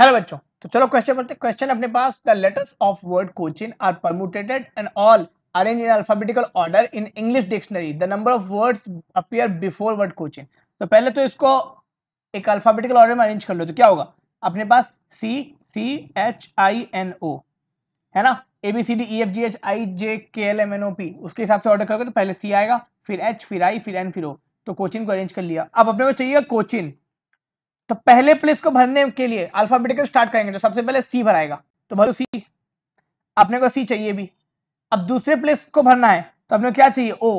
hello बच्चों तो चलो क्वेश्चन बोलते क्वेश्चन अपने पास the letters of word Cochin are permutated and all arrange in alphabetical order in English dictionary the number of words appear before word Cochin तो पहले तो इसको एक अल्फाबेटिकल ऑर्डर में अरेंज कर लो तो क्या होगा अपने पास सी C H I N O है ना A B C D E F G H I J K L M N O P उसके हिसाब से ऑर्डर करोगे तो पहले सी आएगा फिर एच फिर आई फिर एन फिर ओ तो कोचिन को अरेंज कर लिया अब अपने को चाहिए कोचिन तो पहले प्लेस को भरने के लिए अल्फाबेटिकल स्टार्ट करेंगे तो सबसे पहले सी भराएगा तो भरो सी अपने को सी चाहिए भी अब दूसरे प्लेस को भरना है तो अपने क्या चाहिए ओ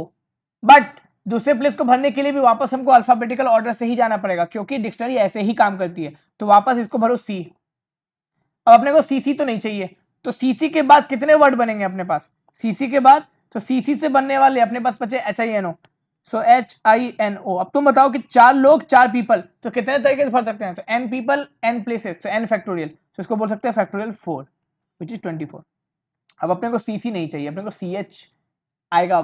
बट दूसरे प्लेस को भरने के लिए भी वापस हमको अल्फाबेटिकल ऑर्डर से ही जाना पड़ेगा क्योंकि डिक्शनरी ऐसे ही काम करती है तो वापस इसको भरो सी अब अपने को सीसी तो नहीं चाहिए तो सीसी के बाद कितने वर्ड बनेंगे अपने पास सीसी के बाद तो सीसी से बनने वाले अपने पास बचे H I N O so H I N O अब तुम बताओ कि चार लोग चार पीपल तो कितने तरीके से पढ़ सकते हैं तो एन पीपल एन प्लेसेस तो एन फैक्टोरियल तो इसको बोल सकते हैं factorial four which is twenty four अब अपने को सी सी नहीं चाहिए अपने को सी एच आएगा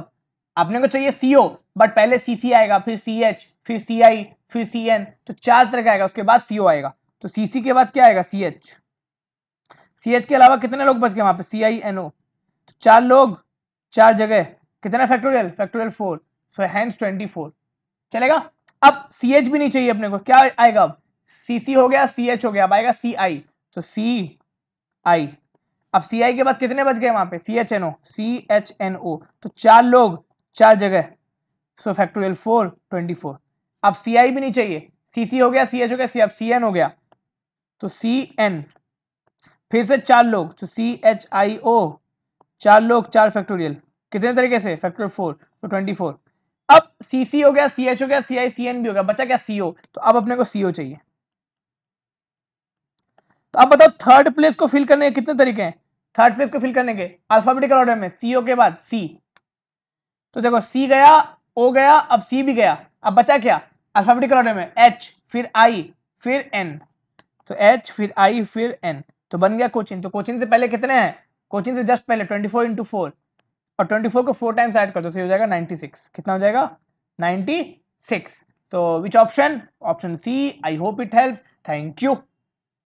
अपने को चाहिए सी ओ बट पहले सी सी आएगा फिर सी एच फिर सी आई फिर सी एन तो चार तरह का आएगा उसके बाद सी ओ आएगा तो सी सी के बाद क्या आएगा सी एच सी एच के अलावा कितने लोग बच गए वहां पे सी आई एन ओ तो चार लोग चार जगह कितना factorial factorial four so hands 24 चलेगा अब सी एच भी नहीं चाहिए अपने को क्या आएगा अब सी सी हो गया सी एच हो गया अब आएगा सी आई तो सी आई अब सी आई के बाद कितने बच गए वहां पे C H N O C H N O तो चार लोग चार जगह so factorial four twenty four अब सी आई भी नहीं चाहिए सी सी हो गया सी एच हो गया सी अब सी एन हो गया तो सी एन फिर से चार लोग तो सी एच आई ओ चार लोग चार फैक्टोरियल कितने तरीके से फैक्टोरियल फोर तो ट्वेंटी फोर अब सीसी हो गया सी हो गया सी आई सी एन भी हो गया बचा क्या सीओ तो अब अपने को सीओ चाहिए तो अब बताओ थर्ड प्लेस को फिल करने के कितने तरीके हैं थर्ड प्लेस को फिल करने के अल्फाबेटिकल ऑर्डर में सीओ के बाद सी तो देखो सी गया ओ गया अब सी भी गया अब बचा क्या अल्फाबेटिकल ऑर्डर में एच फिर आई फिर एन तो एच फिर आई फिर एन तो बन गया कोचिन तो कोचिन से पहले कितने हैं कोचिन से जस्ट पहले ट्वेंटी फोर इंटू फोर और 24 को फोर टाइम्स ऐड कर दो तो हो जाएगा 96 कितना हो जाएगा 96 तो which option option C I hope it help thank you